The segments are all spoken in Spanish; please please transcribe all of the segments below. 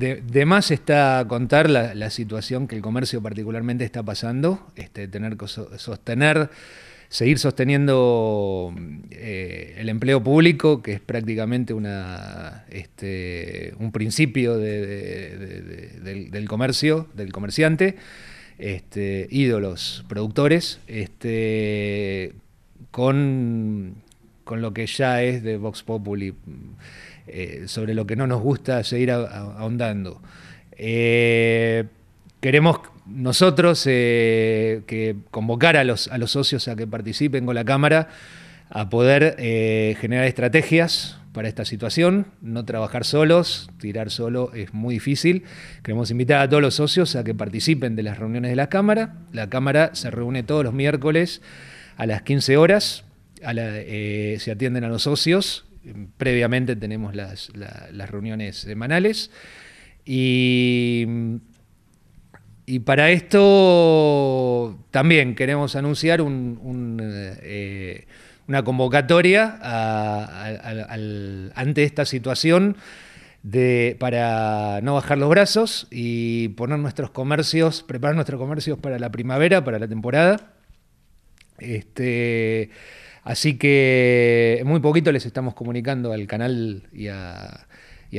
de, más está contar la, situación que el comercio particularmente está pasando, este, tener que sostener, seguir sosteniendo eh, el empleo público, que es prácticamente este, un principio del, comercio, del comerciante, este, ídolos productores, con, con lo que ya es de Vox Populi eh, sobre lo que no nos gusta seguir ahondando. Eh, queremos nosotros eh, que convocar a los, socios a que participen con la Cámara a poder generar estrategias para esta situación, no trabajar solos, tirar solo es muy difícil. Queremos invitar a todos los socios a que participen de las reuniones de la Cámara. La Cámara se reúne todos los miércoles a las 15 horas, se atienden a los socios previamente tenemos las, reuniones semanales. Y, y, para esto también queremos anunciar eh, una convocatoria ante esta situación. De, para no bajar los brazos y poner nuestros comercios, preparar nuestros comercios para la primavera, para la temporada. Este, Así que muy poquito les estamos comunicando al canal y a,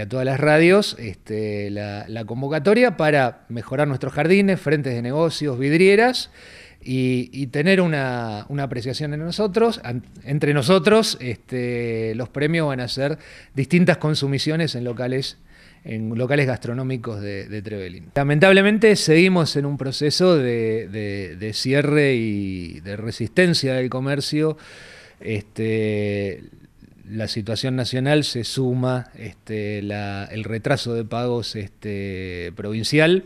todas las radios este, la, convocatoria para mejorar nuestros jardines, frentes de negocios, vidrieras y, tener una, apreciación en nosotros. Entre nosotros, este, los premios van a ser distintas consumiciones en locales gastronómicos de, Trevelín. Trevelin. Lamentablemente seguimos en un proceso de, de cierre y de resistencia del comercio este, la situación nacional se suma este, el retraso de pagos este, provincial.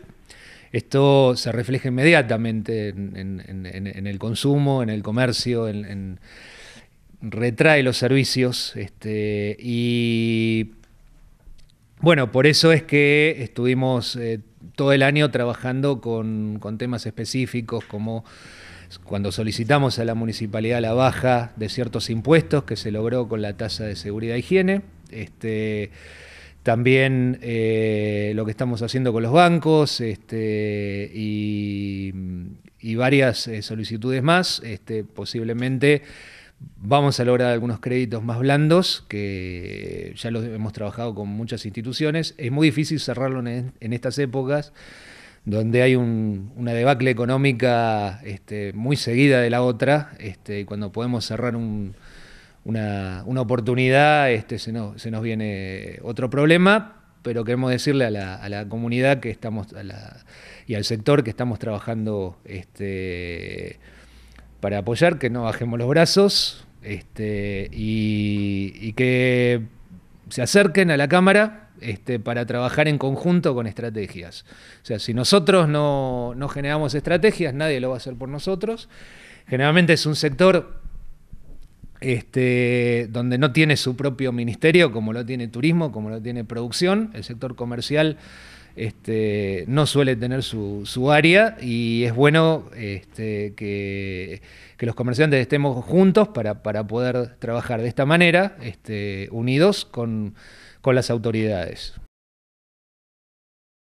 Esto se refleja inmediatamente en, el consumo, en el comercio, retrae los servicios y bueno, por eso es que estuvimos eh, todo el año trabajando con temas específicos como cuando solicitamos a la municipalidad la baja de ciertos impuestos que se logró con la tasa de seguridad e higiene. Este, también eh, lo que estamos haciendo con los bancos este, y, varias eh, solicitudes más. Este, posiblemente vamos a lograr algunos créditos más blandos, que ya los hemos trabajado con muchas instituciones. Es muy difícil cerrarlo en estas épocas donde hay una debacle económica este, muy seguida de la otra, este, cuando podemos cerrar una, oportunidad, este, se, nos, viene otro problema, pero queremos decirle a la, comunidad que estamos y al sector que estamos trabajando este, para apoyar, que no bajemos los brazos y que se acerquen a la cámara este, para trabajar en conjunto con estrategias. O sea, si nosotros no, generamos estrategias, nadie lo va a hacer por nosotros. Generalmente es un sector este, donde no tiene su propio ministerio, como lo tiene turismo, como lo tiene producción, el sector comercial este, no suele tener su, área y es bueno este, que, los comerciantes estemos juntos para, poder trabajar de esta manera, este, unidos con las autoridades.